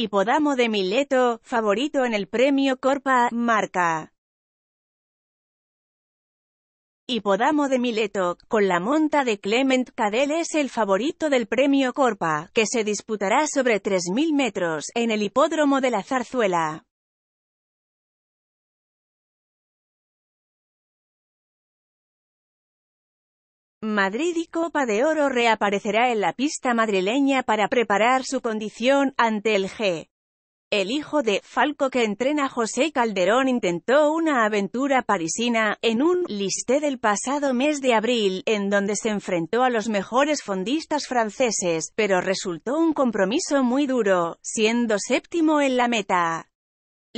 Hipodamo de Mileto, favorito en el premio Corpa, marca. Hipodamo de Mileto, con la monta de Clement Cadel es el favorito del premio Corpa, que se disputará sobre 3.000 metros, en el hipódromo de la Zarzuela. Madrid y Copa de Oro reaparecerá en la pista madrileña para preparar su condición ante el G. El hijo de Falco que entrena José Calderón intentó una aventura parisina, en un listé del pasado mes de abril, en donde se enfrentó a los mejores fondistas franceses, pero resultó un compromiso muy duro, siendo séptimo en la meta.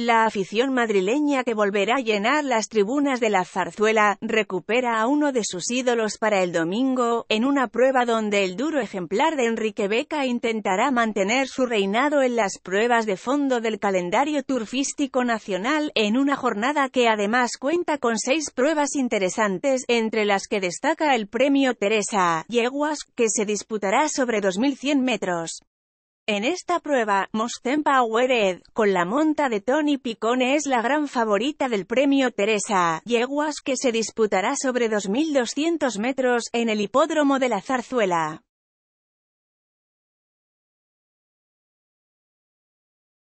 La afición madrileña que volverá a llenar las tribunas de la zarzuela recupera a uno de sus ídolos para el domingo, en una prueba donde el duro ejemplar de Enrique Beca intentará mantener su reinado en las pruebas de fondo del calendario turfístico nacional, en una jornada que además cuenta con seis pruebas interesantes, entre las que destaca el premio Teresa Yeguas, que se disputará sobre 2.100 metros. En esta prueba, Mostempa con la monta de Tony Picone es la gran favorita del premio Teresa Yeguas que se disputará sobre 2.200 metros, en el hipódromo de la Zarzuela.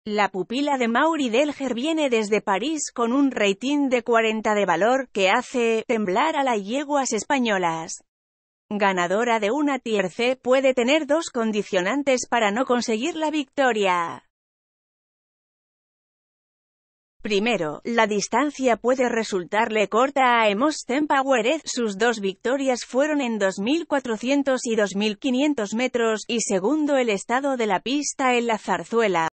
La pupila de Mauri Delger viene desde París con un rating de 40 de valor, que hace temblar a las yeguas españolas ganadora de una Tier puede tener dos condicionantes para no conseguir la victoria. Primero, la distancia puede resultarle corta a Emos Powered, sus dos victorias fueron en 2.400 y 2.500 metros, y segundo el estado de la pista en la zarzuela.